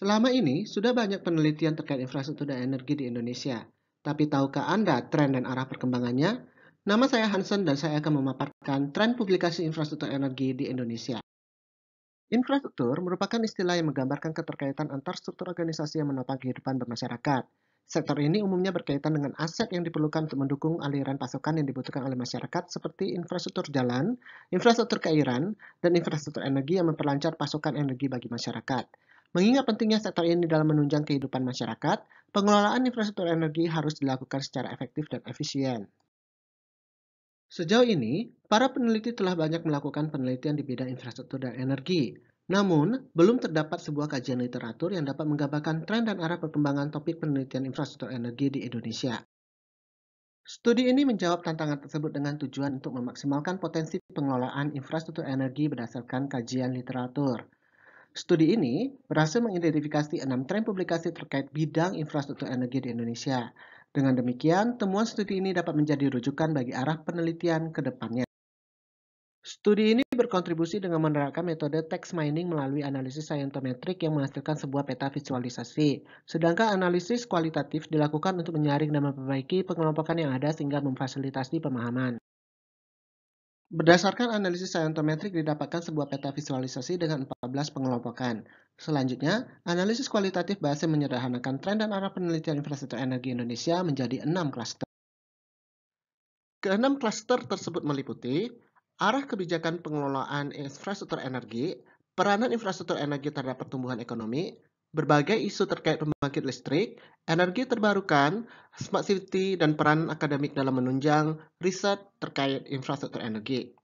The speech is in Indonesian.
Selama ini, sudah banyak penelitian terkait infrastruktur dan energi di Indonesia. Tapi tahukah Anda tren dan arah perkembangannya? Nama saya Hansen dan saya akan memaparkan tren publikasi infrastruktur energi di Indonesia. Infrastruktur merupakan istilah yang menggambarkan keterkaitan antar struktur organisasi yang menopang kehidupan bermasyarakat. Sektor ini umumnya berkaitan dengan aset yang diperlukan untuk mendukung aliran pasokan yang dibutuhkan oleh masyarakat seperti infrastruktur jalan, infrastruktur keairan, dan infrastruktur energi yang memperlancar pasokan energi bagi masyarakat. Mengingat pentingnya sektor ini dalam menunjang kehidupan masyarakat, pengelolaan infrastruktur energi harus dilakukan secara efektif dan efisien. Sejauh ini, para peneliti telah banyak melakukan penelitian di bidang infrastruktur dan energi. Namun, belum terdapat sebuah kajian literatur yang dapat menggambarkan tren dan arah perkembangan topik penelitian infrastruktur energi di Indonesia. Studi ini menjawab tantangan tersebut dengan tujuan untuk memaksimalkan potensi pengelolaan infrastruktur energi berdasarkan kajian literatur. Studi ini berhasil mengidentifikasi enam tren publikasi terkait bidang infrastruktur energi di Indonesia. Dengan demikian, temuan studi ini dapat menjadi rujukan bagi arah penelitian ke depannya. Studi ini berkontribusi dengan menerapkan metode text mining melalui analisis saintometrik yang menghasilkan sebuah peta visualisasi. Sedangkan analisis kualitatif dilakukan untuk menyaring dan memperbaiki pengelompokan yang ada sehingga memfasilitasi pemahaman. Berdasarkan analisis saintometrik didapatkan sebuah peta visualisasi dengan 14 pengelompokan. Selanjutnya, analisis kualitatif berhasil menyederhanakan tren dan arah penelitian infrastruktur energi Indonesia menjadi 6 klaster. Keenam klaster tersebut meliputi arah kebijakan pengelolaan infrastruktur energi, peranan infrastruktur energi terhadap pertumbuhan ekonomi, berbagai isu terkait pembangkit listrik, energi terbarukan, smart city, dan peran akademik dalam menunjang riset terkait infrastruktur energi.